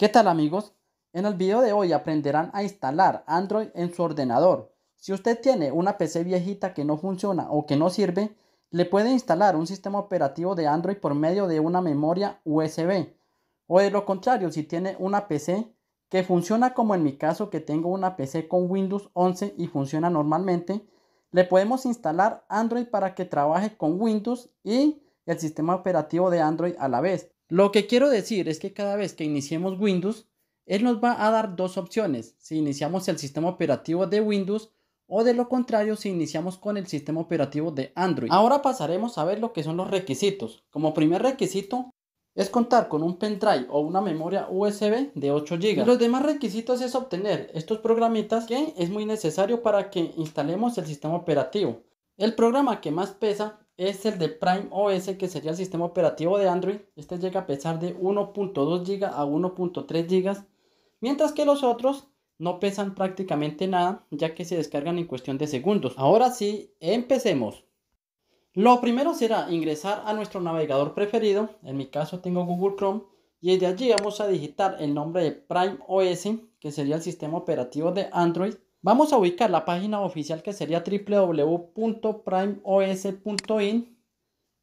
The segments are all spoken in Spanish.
¿Qué tal amigos? En el video de hoy aprenderán a instalar Android en su ordenador. Si usted tiene una PC viejita que no funciona o que no sirve, le puede instalar un sistema operativo de Android por medio de una memoria USB. O de lo contrario, si tiene una PC que funciona como en mi caso que tengo una PC con Windows 11 y funciona normalmente, le podemos instalar Android para que trabaje con Windows y el sistema operativo de Android a la vez. Lo que quiero decir es que cada vez que iniciemos Windows, él nos va a dar dos opciones, si iniciamos el sistema operativo de Windows o de lo contrario si iniciamos con el sistema operativo de Android. Ahora pasaremos a ver lo que son los requisitos. Como primer requisito es contar con un pendrive o una memoria USB de 8 GB. Los demás requisitos es obtener estos programitas que es muy necesario para que instalemos el sistema operativo. El programa que más pesa es el de Prime OS, que sería el sistema operativo de Android. Este llega a pesar de 1.2 GB a 1.3 GB, mientras que los otros no pesan prácticamente nada, ya que se descargan en cuestión de segundos. Ahora sí, empecemos. Lo primero será ingresar a nuestro navegador preferido, en mi caso tengo Google Chrome, y desde allí vamos a digitar el nombre de Prime OS, que sería el sistema operativo de Android. Vamos a ubicar la página oficial que sería www.primeos.in.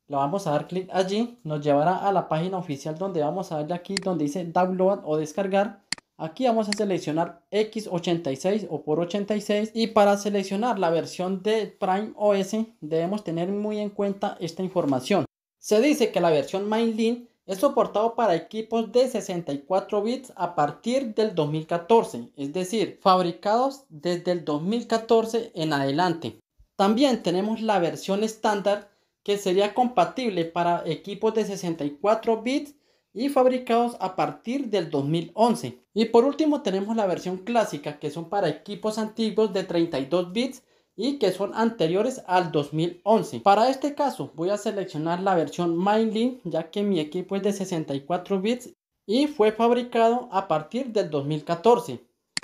Le vamos a dar clic allí. Nos llevará a la página oficial donde vamos a darle aquí donde dice download o descargar. Aquí vamos a seleccionar X86 o por 86 y para seleccionar la versión de Prime OS debemos tener muy en cuenta esta información. Se dice que la versión Mainline es soportado para equipos de 64 bits a partir del 2014, es decir, fabricados desde el 2014 en adelante. También tenemos la versión estándar que sería compatible para equipos de 64 bits y fabricados a partir del 2011. Y por último tenemos la versión clásica que son para equipos antiguos de 32 bits y que son anteriores al 2011. Para este caso voy a seleccionar la versión MyLink ya que mi equipo es de 64 bits y fue fabricado a partir del 2014.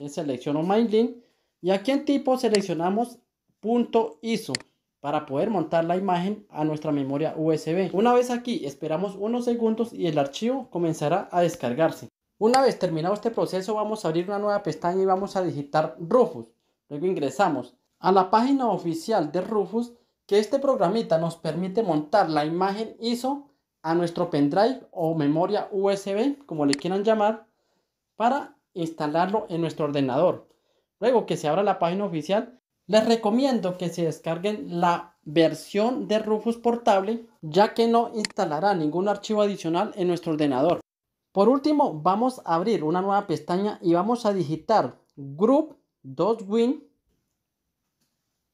Selecciono MyLink y aquí en tipo seleccionamos punto .iso para poder montar la imagen a nuestra memoria USB. Una vez aquí esperamos unos segundos y el archivo comenzará a descargarse. Una vez terminado este proceso vamos a abrir una nueva pestaña y vamos a digitar Rufus. Luego ingresamos a la página oficial de Rufus que este programita nos permite montar la imagen ISO a nuestro pendrive o memoria USB, como le quieran llamar, para instalarlo en nuestro ordenador. Luego que se abra la página oficial, les recomiendo que se descarguen la versión de Rufus Portable, ya que no instalará ningún archivo adicional en nuestro ordenador. Por último, vamos a abrir una nueva pestaña y vamos a digitar win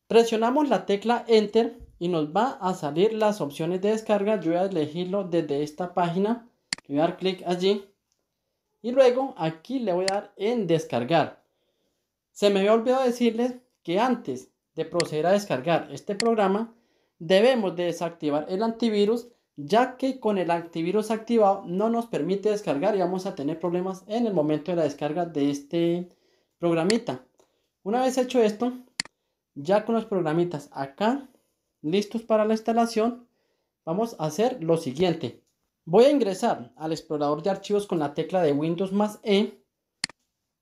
Presionamos la tecla Enter y nos va a salir las opciones de descarga. Yo voy a elegirlo desde esta página. Le voy a dar clic allí. Y luego aquí le voy a dar en descargar. Se me había olvidado decirles que antes de proceder a descargar este programa, debemos de desactivar el antivirus, ya que con el antivirus activado no nos permite descargar y vamos a tener problemas en el momento de la descarga de este programita. Una vez hecho esto, ya con los programitas acá listos para la instalación, vamos a hacer lo siguiente. Voy a ingresar al explorador de archivos con la tecla de Windows más E.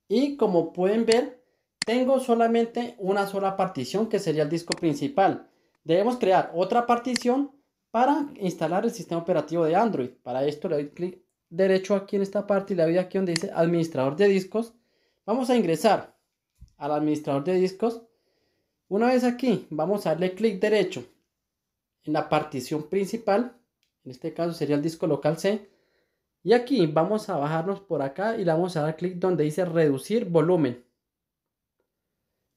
Y como pueden ver, tengo solamente una sola partición que sería el disco principal. Debemos crear otra partición para instalar el sistema operativo de Android. Para esto le doy clic derecho aquí en esta parte y le doy aquí donde dice administrador de discos. Vamos a ingresar al administrador de discos una vez aquí, vamos a darle clic derecho en la partición principal, en este caso sería el disco local C, y aquí vamos a bajarnos por acá y le vamos a dar clic donde dice reducir volumen.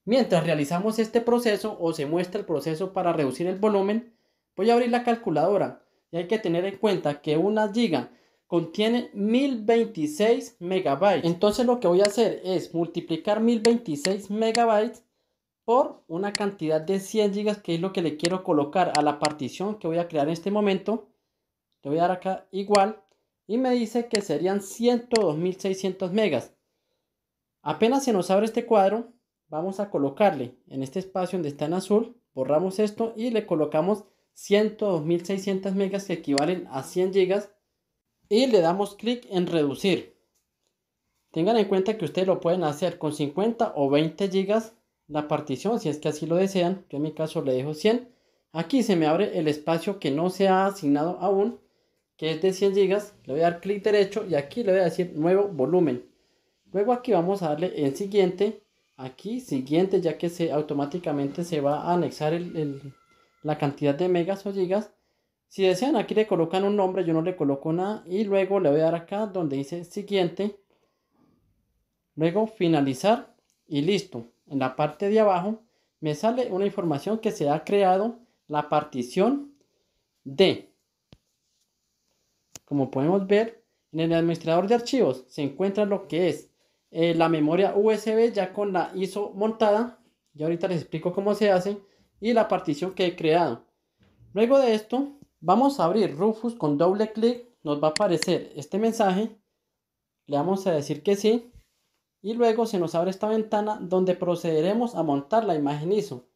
Mientras realizamos este proceso o se muestra el proceso para reducir el volumen, voy a abrir la calculadora y hay que tener en cuenta que una giga contiene 1026 megabytes. Entonces lo que voy a hacer es multiplicar 1026 megabytes por una cantidad de 100 GB, que es lo que le quiero colocar a la partición que voy a crear en este momento. Le voy a dar acá igual y me dice que serían 102.600 megas. Apenas se nos abre este cuadro, vamos a colocarle en este espacio donde está en azul, borramos esto y le colocamos 102.600 megas que equivalen a 100 gigas y le damos clic en reducir. Tengan en cuenta que ustedes lo pueden hacer con 50 o 20 gigas la partición, si es que así lo desean, yo en mi caso le dejo 100, aquí se me abre el espacio que no se ha asignado aún, que es de 100 GB, le voy a dar clic derecho y aquí le voy a decir nuevo volumen. Luego aquí vamos a darle en siguiente, aquí siguiente ya que se automáticamente se va a anexar la cantidad de megas o gigas. Si desean aquí le colocan un nombre, yo no le coloco nada y luego le voy a dar acá donde dice siguiente. Luego finalizar y listo en la parte de abajo, me sale una información que se ha creado la partición D. Como podemos ver, en el administrador de archivos se encuentra lo que es eh, la memoria USB ya con la ISO montada. Ya ahorita les explico cómo se hace y la partición que he creado. Luego de esto, vamos a abrir Rufus con doble clic. Nos va a aparecer este mensaje. Le vamos a decir que sí y luego se nos abre esta ventana donde procederemos a montar la imagen ISO.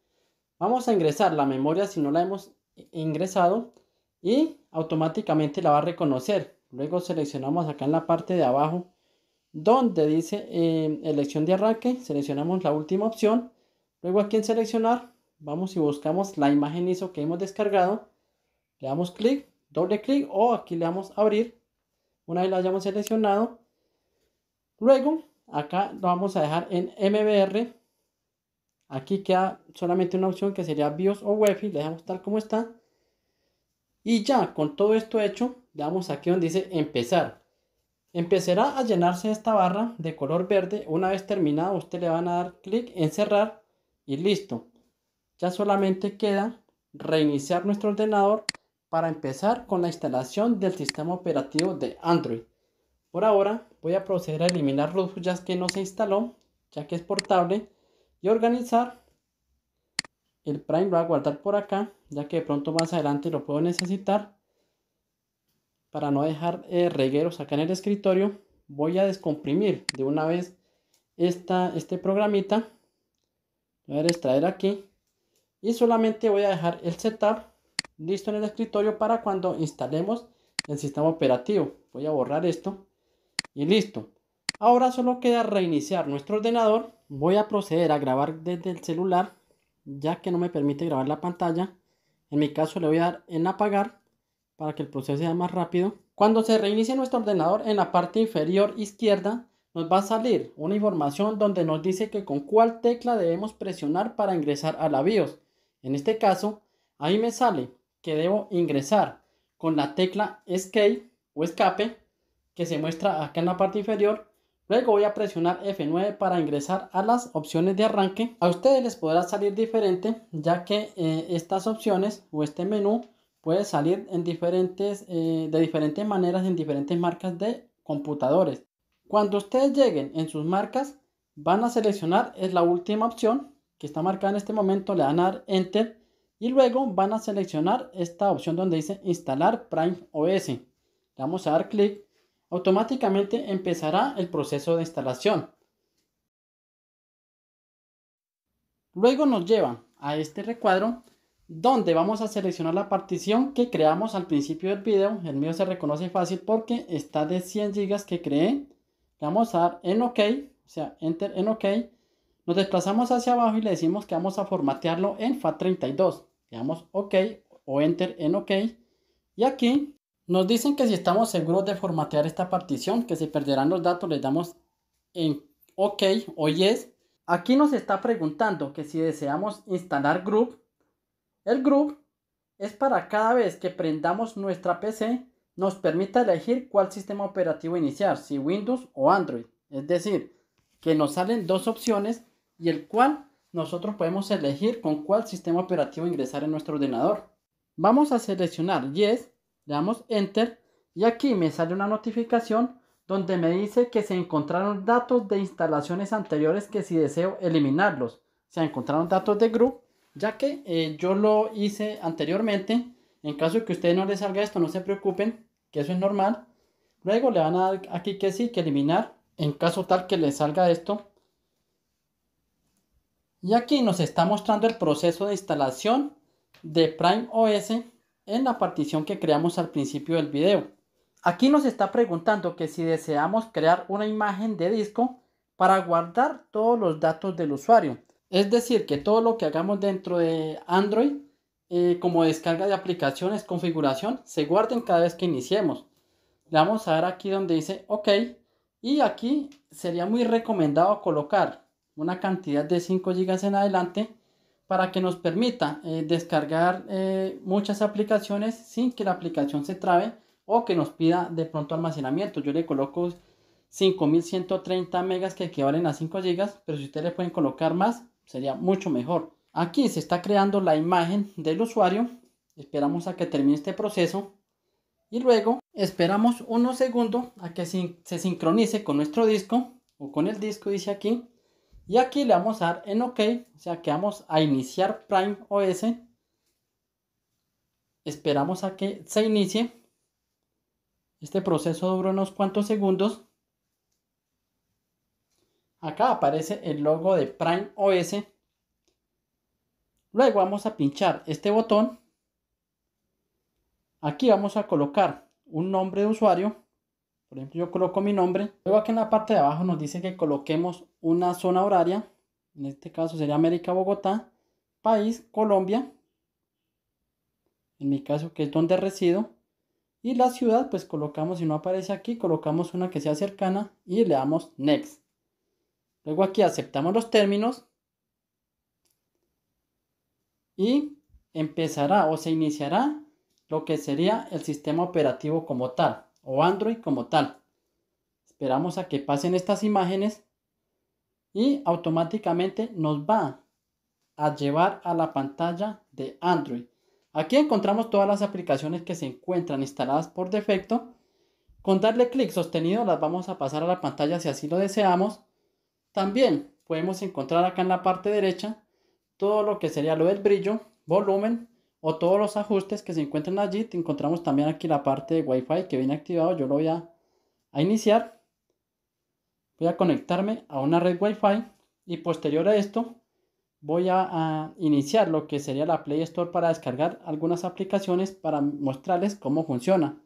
Vamos a ingresar la memoria si no la hemos ingresado y automáticamente la va a reconocer. Luego seleccionamos acá en la parte de abajo donde dice eh, elección de arranque, seleccionamos la última opción. Luego aquí en seleccionar vamos y buscamos la imagen ISO que hemos descargado. Le damos clic, doble clic o aquí le damos abrir. Una vez la hayamos seleccionado. Luego acá lo vamos a dejar en MBR aquí queda solamente una opción que sería BIOS o wifi le dejamos tal como está y ya con todo esto hecho le damos aquí donde dice empezar empezará a llenarse esta barra de color verde una vez terminado usted le van a dar clic en cerrar y listo ya solamente queda reiniciar nuestro ordenador para empezar con la instalación del sistema operativo de Android por ahora Voy a proceder a eliminar Rufus ya que no se instaló, ya que es portable, y organizar. El Prime lo voy a guardar por acá, ya que de pronto más adelante lo puedo necesitar. Para no dejar eh, regueros acá en el escritorio, voy a descomprimir de una vez este programita. Voy a extraer aquí y solamente voy a dejar el setup listo en el escritorio para cuando instalemos el sistema operativo. Voy a borrar esto y listo. Ahora solo queda reiniciar nuestro ordenador. Voy a proceder a grabar desde el celular, ya que no me permite grabar la pantalla. En mi caso le voy a dar en apagar para que el proceso sea más rápido. Cuando se reinicie nuestro ordenador en la parte inferior izquierda nos va a salir una información donde nos dice que con cuál tecla debemos presionar para ingresar a la BIOS. En este caso, ahí me sale que debo ingresar con la tecla Escape o Escape que se muestra acá en la parte inferior. Luego voy a presionar F9 para ingresar a las opciones de arranque. A ustedes les podrá salir diferente ya que eh, estas opciones o este menú puede salir en diferentes, eh, de diferentes maneras en diferentes marcas de computadores. Cuando ustedes lleguen en sus marcas van a seleccionar es la última opción que está marcada en este momento, le dan a dar Enter y luego van a seleccionar esta opción donde dice instalar Prime OS. Le vamos a dar clic automáticamente empezará el proceso de instalación. Luego nos lleva a este recuadro donde vamos a seleccionar la partición que creamos al principio del video. El mío se reconoce fácil porque está de 100 GB que creé. Le vamos a dar en OK, o sea, Enter en OK. Nos desplazamos hacia abajo y le decimos que vamos a formatearlo en FAT32. Le damos OK o Enter en OK. Y aquí nos dicen que si estamos seguros de formatear esta partición, que se perderán los datos, le damos en OK o Yes. Aquí nos está preguntando que si deseamos instalar group, el group es para cada vez que prendamos nuestra PC, nos permita elegir cuál sistema operativo iniciar, si Windows o Android. Es decir, que nos salen dos opciones y el cual nosotros podemos elegir con cuál sistema operativo ingresar en nuestro ordenador. Vamos a seleccionar Yes le damos Enter y aquí me sale una notificación donde me dice que se encontraron datos de instalaciones anteriores que si deseo eliminarlos. Se encontraron datos de group, ya que eh, yo lo hice anteriormente. En caso de que a ustedes no les salga esto, no se preocupen, que eso es normal. Luego le van a dar aquí que sí, que eliminar, en caso tal que les salga esto. Y aquí nos está mostrando el proceso de instalación de Prime OS en la partición que creamos al principio del video. Aquí nos está preguntando que si deseamos crear una imagen de disco para guardar todos los datos del usuario. Es decir, que todo lo que hagamos dentro de Android, eh, como descarga de aplicaciones, configuración, se guarden cada vez que iniciemos. Le vamos a dar aquí donde dice OK. Y aquí sería muy recomendado colocar una cantidad de 5 GB en adelante para que nos permita eh, descargar eh, muchas aplicaciones sin que la aplicación se trabe o que nos pida de pronto almacenamiento. Yo le coloco 5130 megas que equivalen a 5 gigas, pero si ustedes le pueden colocar más, sería mucho mejor. Aquí se está creando la imagen del usuario. Esperamos a que termine este proceso y luego esperamos unos segundos a que se sincronice con nuestro disco o con el disco, dice aquí. Y aquí le vamos a dar en OK, o sea que vamos a iniciar Prime OS. Esperamos a que se inicie. Este proceso dura unos cuantos segundos. Acá aparece el logo de Prime OS. Luego vamos a pinchar este botón. Aquí vamos a colocar un nombre de usuario. Por ejemplo, yo coloco mi nombre. Luego aquí en la parte de abajo nos dice que coloquemos una zona horaria. En este caso sería América Bogotá, país Colombia. En mi caso que es donde resido. Y la ciudad, pues colocamos, si no aparece aquí, colocamos una que sea cercana y le damos Next. Luego aquí aceptamos los términos. Y empezará o se iniciará lo que sería el sistema operativo como tal o Android como tal. Esperamos a que pasen estas imágenes y automáticamente nos va a llevar a la pantalla de Android. Aquí encontramos todas las aplicaciones que se encuentran instaladas por defecto. Con darle clic sostenido las vamos a pasar a la pantalla si así lo deseamos. También podemos encontrar acá en la parte derecha todo lo que sería lo del brillo, volumen, o todos los ajustes que se encuentran allí. Te encontramos también aquí la parte de Wi-Fi que viene activado. Yo lo voy a, iniciar. Voy a conectarme a una red Wi-Fi y posterior a esto voy a, iniciar lo que sería la Play Store para descargar algunas aplicaciones para mostrarles cómo funciona.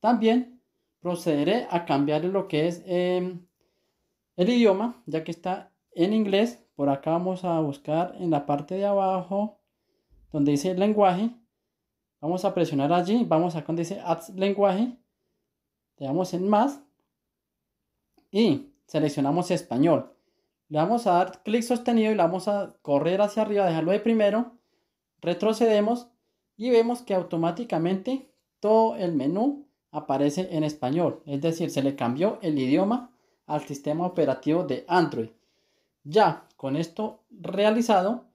También procederé a cambiar lo que es em, el idioma, ya que está en inglés. Por acá vamos a buscar en la parte de abajo donde dice lenguaje, vamos a presionar allí, vamos a donde dice Add lenguaje, le damos en más y seleccionamos español. Le vamos a dar clic sostenido y le vamos a correr hacia arriba, dejarlo de primero, retrocedemos y vemos que automáticamente todo el menú aparece en español, es decir, se le cambió el idioma al sistema operativo de Android. Ya con esto realizado,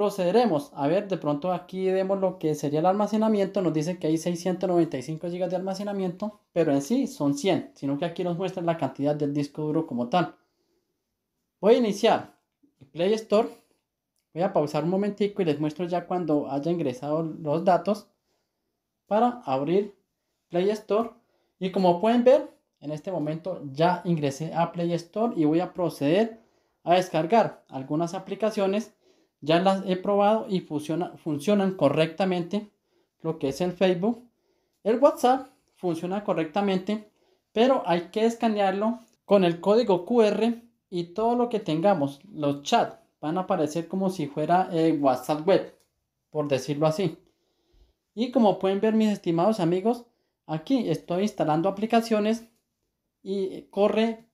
procederemos. A ver, de pronto aquí vemos lo que sería el almacenamiento. Nos dice que hay 695 gigas de almacenamiento, pero en sí son 100, sino que aquí nos muestra la cantidad del disco duro como tal. Voy a iniciar Play Store. Voy a pausar un momentico y les muestro ya cuando haya ingresado los datos para abrir Play Store. Y como pueden ver, en este momento ya ingresé a Play Store y voy a proceder a descargar algunas aplicaciones ya las he probado y funcionan correctamente lo que es el Facebook. El WhatsApp funciona correctamente, pero hay que escanearlo con el código QR y todo lo que tengamos, los chats, van a aparecer como si fuera el eh, WhatsApp web, por decirlo así. Y como pueden ver mis estimados amigos, aquí estoy instalando aplicaciones y corre,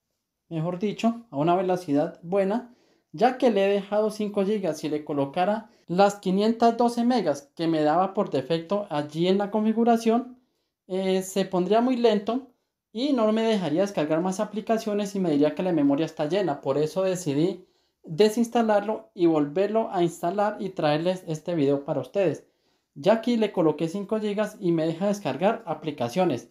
mejor dicho, a una velocidad buena ya que le he dejado 5 GB y le colocara las 512 megas que me daba por defecto allí en la configuración eh, se pondría muy lento y no me dejaría descargar más aplicaciones y me diría que la memoria está llena por eso decidí desinstalarlo y volverlo a instalar y traerles este video para ustedes ya aquí le coloqué 5 GB y me deja descargar aplicaciones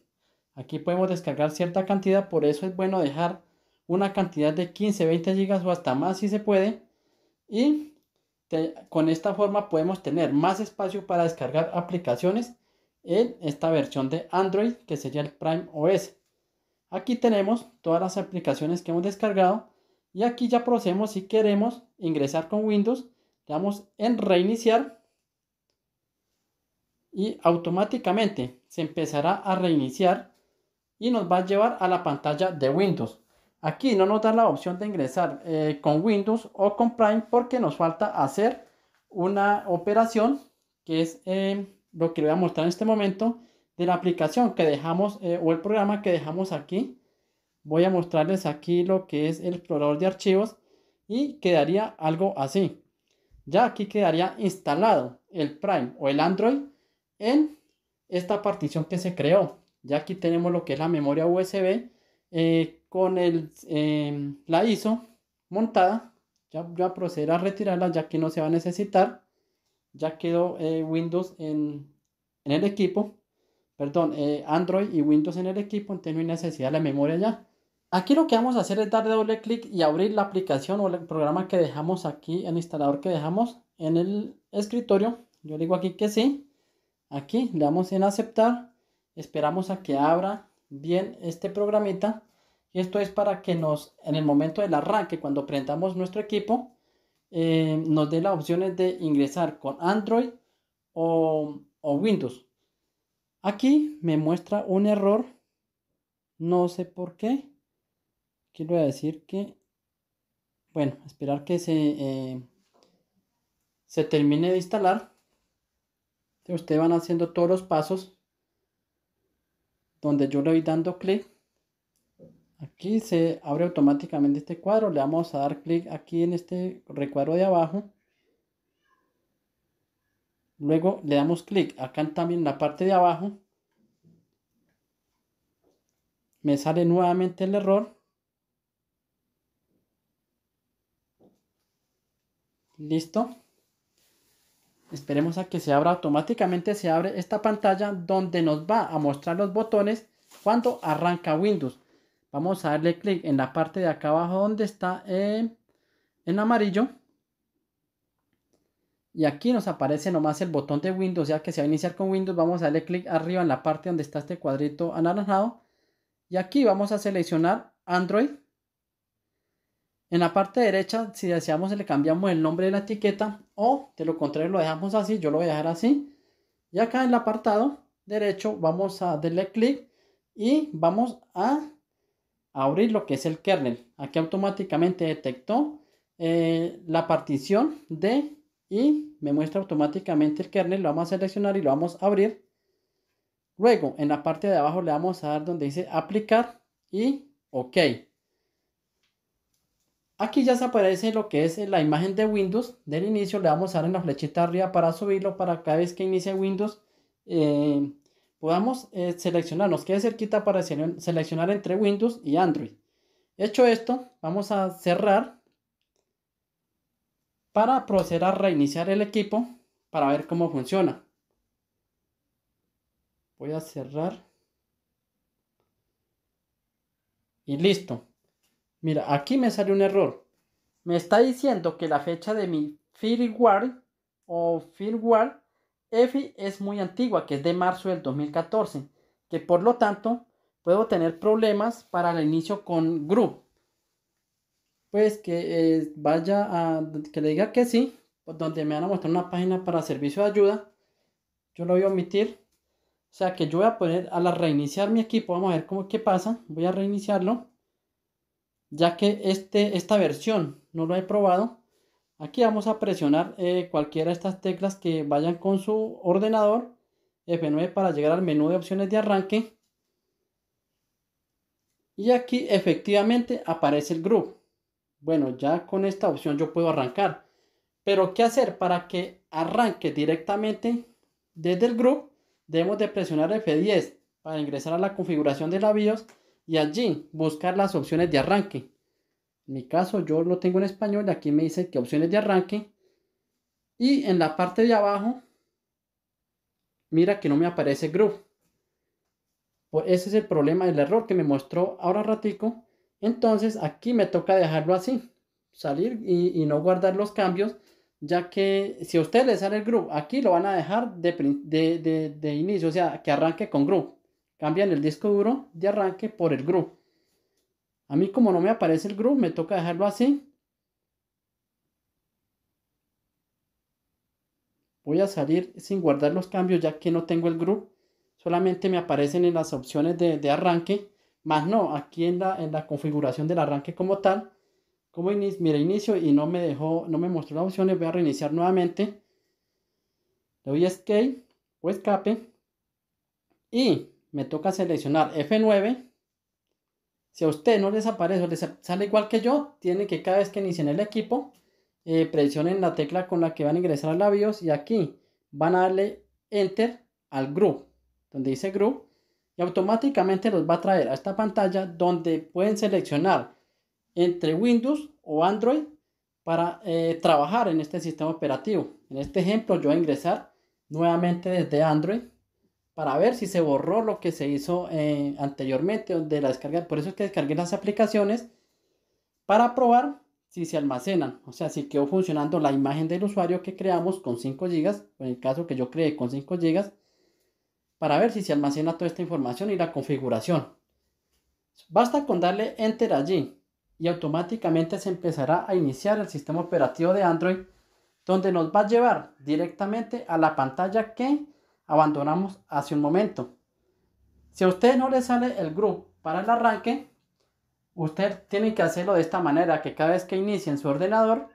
aquí podemos descargar cierta cantidad por eso es bueno dejar una cantidad de 15, 20 gigas o hasta más si se puede. Y con esta forma podemos tener más espacio para descargar aplicaciones en esta versión de Android que sería el Prime OS. Aquí tenemos todas las aplicaciones que hemos descargado y aquí ya procedemos si queremos ingresar con Windows. Le damos en reiniciar y automáticamente se empezará a reiniciar y nos va a llevar a la pantalla de Windows. Aquí no nos da la opción de ingresar eh, con Windows o con Prime porque nos falta hacer una operación que es eh, lo que le voy a mostrar en este momento de la aplicación que dejamos eh, o el programa que dejamos aquí. Voy a mostrarles aquí lo que es el explorador de archivos y quedaría algo así. Ya aquí quedaría instalado el Prime o el Android en esta partición que se creó. Ya aquí tenemos lo que es la memoria USB con el, em, la ISO montada. Ya, a proceder a retirarla ya que no se va a necesitar. Ya quedó eh, Windows en, el equipo. Perdón, eh, Android y Windows en el equipo. Entonces no hay necesidad de la memoria ya. Aquí lo que vamos a hacer es darle doble clic y abrir la aplicación o el programa que dejamos aquí, el instalador que dejamos en el escritorio. Yo digo aquí que sí. Aquí le damos en aceptar. Esperamos a que abra bien este programita esto es para que nos, en el momento del arranque, cuando prendamos nuestro equipo, eh, nos dé las opciones de ingresar con Android o, Windows. Aquí me muestra un error. No sé por qué. Quiero decir que, bueno, esperar que se, eh, se termine de instalar. Ustedes van haciendo todos los pasos donde yo le voy dando clic Aquí se abre automáticamente este cuadro. Le vamos a dar clic aquí en este recuadro de abajo. Luego le damos clic acá también en la parte de abajo. Me sale nuevamente el error. Listo. Esperemos a que se abra automáticamente. Se abre esta pantalla donde nos va a mostrar los botones cuando arranca Windows. Vamos a darle clic en la parte de acá abajo donde está eh, en amarillo. Y aquí nos aparece nomás el botón de Windows, ya que se va a iniciar con Windows, vamos a darle clic arriba en la parte donde está este cuadrito anaranjado. Y aquí vamos a seleccionar Android. En la parte derecha, si deseamos, le cambiamos el nombre de la etiqueta o de lo contrario lo dejamos así, yo lo voy a dejar así. Y acá en el apartado derecho vamos a darle clic y vamos a abrir lo que es el kernel. Aquí automáticamente detectó eh, la partición de y me muestra automáticamente el kernel. Lo vamos a seleccionar y lo vamos a abrir. Luego en la parte de abajo le vamos a dar donde dice aplicar y ok. Aquí ya se aparece lo que es la imagen de Windows del inicio. Le vamos a dar en la flechita arriba para subirlo para cada vez que inicie Windows. Eh, podamos eh, seleccionar, nos queda cerquita para seleccionar entre Windows y Android. Hecho esto, vamos a cerrar para proceder a reiniciar el equipo para ver cómo funciona. Voy a cerrar. Y listo. Mira, aquí me sale un error. Me está diciendo que la fecha de mi firmware o firmware EFI es muy antigua, que es de marzo del 2014, que por lo tanto puedo tener problemas para el inicio con GRU. Pues que eh, vaya a que le diga que sí, donde me van a mostrar una página para servicio de ayuda. Yo lo voy a omitir. O sea que yo voy a poner a reiniciar mi equipo. Vamos a ver cómo qué pasa. Voy a reiniciarlo. Ya que este, esta versión no lo he probado. Aquí vamos a presionar eh, cualquiera de estas teclas que vayan con su ordenador F9 para llegar al menú de opciones de arranque. Y aquí efectivamente aparece el grupo. Bueno, ya con esta opción yo puedo arrancar. Pero ¿qué hacer para que arranque directamente desde el grupo? Debemos de presionar F10 para ingresar a la configuración de la BIOS y allí buscar las opciones de arranque. En mi caso, yo lo tengo en español. y Aquí me dice que opciones de arranque. Y en la parte de abajo, mira que no me aparece Groove. ese es el problema, el error que me mostró ahora ratico. Entonces aquí me toca dejarlo así. Salir y, no guardar los cambios. Ya que si a ustedes les sale el Groove, aquí lo van a dejar de, de inicio. O sea, que arranque con Groove. Cambian el disco duro de arranque por el Groove. A mí como no me aparece el groove, me toca dejarlo así. Voy a salir sin guardar los cambios ya que no tengo el groove. Solamente me aparecen en las opciones de, arranque. Más no, aquí en la, en la configuración del arranque como tal. Como mi mira, inicio y no me dejó, no me mostró las opciones. Voy a reiniciar nuevamente. Le doy escape o escape. Y me toca seleccionar F9 si a usted no les aparece o les sale igual que yo, tiene que cada vez que inicien el equipo, eh, presionen la tecla con la que van a ingresar a la BIOS y aquí van a darle Enter al Group, donde dice Group, y automáticamente los va a traer a esta pantalla donde pueden seleccionar entre Windows o Android para eh, trabajar en este sistema operativo. En este ejemplo yo voy a ingresar nuevamente desde Android para ver si se borró lo que se hizo eh, anteriormente de la descarga. Por eso es que descargué las aplicaciones para probar si se almacenan. O sea, si quedó funcionando la imagen del usuario que creamos con 5 GB, en el caso que yo creé con 5 GB, para ver si se almacena toda esta información y la configuración. Basta con darle Enter allí y automáticamente se empezará a iniciar el sistema operativo de Android, donde nos va a llevar directamente a la pantalla que abandonamos hace un momento. Si a usted no le sale el group para el arranque, usted tiene que hacerlo de esta manera, que cada vez que inician su ordenador,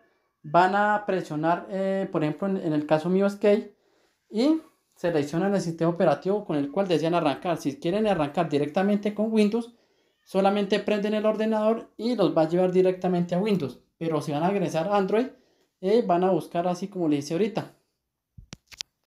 van a presionar, eh, por ejemplo, en, el caso mío Escape, y seleccionan el sistema operativo con el cual desean arrancar. Si quieren arrancar directamente con Windows, solamente prenden el ordenador y los va a llevar directamente a Windows. Pero si van a a Android, eh, van a buscar así como le dice ahorita,